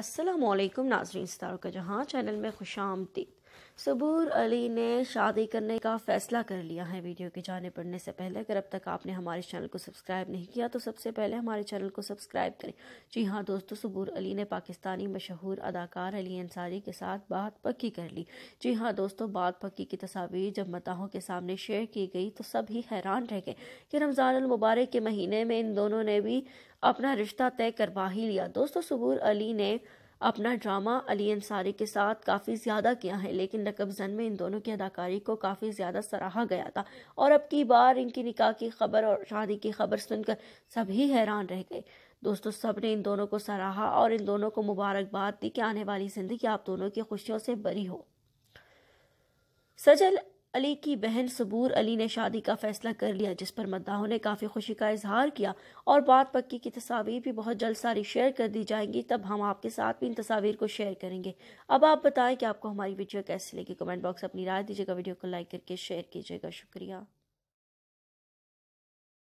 असलम नाजरीन सितारों का जहाँ चैनल में खुश आमदी सबूर अली ने शादी करने का फैसला कर लिया है वीडियो के जाने पड़ने से पहले अगर अब तक आपने हमारे चैनल को सब्सक्राइब नहीं किया तो सबसे पहले हमारे चैनल को सब्सक्राइब करें जी हाँ दोस्तों सबूर अली ने पाकिस्तानी मशहूर अदाकार अली अंसारी के साथ बात पक्की कर ली जी हाँ दोस्तों बात पक्की की तस्वीर जब मताहों के सामने शेयर की गई तो सभी हैरान रह गए कि रमज़ान मुबारक के महीने में इन दोनों ने भी अपना रिश्ता तय करवा ही लिया दोस्तों सबूर अली ने अपना ड्रामा अली अंसारी के साथ काफ़ी ज़्यादा किया है लेकिन जन में इन दोनों की अदाकारी को काफ़ी ज़्यादा सराहा गया था और अब की बार इनकी निकाह की खबर और शादी की खबर सुनकर सभी हैरान रह गए दोस्तों सब ने इन दोनों को सराहा और इन दोनों को मुबारकबाद दी कि आने वाली ज़िंदगी आप दोनों की खुशियों से बरी हो सजल अली की बहन सबूर अली ने शादी का फैसला कर लिया जिस पर मद्दाहों ने काफ़ी खुशी का इजहार किया और बात पक्की की तस्वीर भी बहुत जल्द सारी शेयर कर दी जाएंगी तब हम आपके साथ भी इन तस्वीर को शेयर करेंगे अब आप बताएं कि आपको हमारी वीडियो कैसी लगी कमेंट बॉक्स अपनी राय दीजिएगा वीडियो को लाइक करके शेयर कीजिएगा शुक्रिया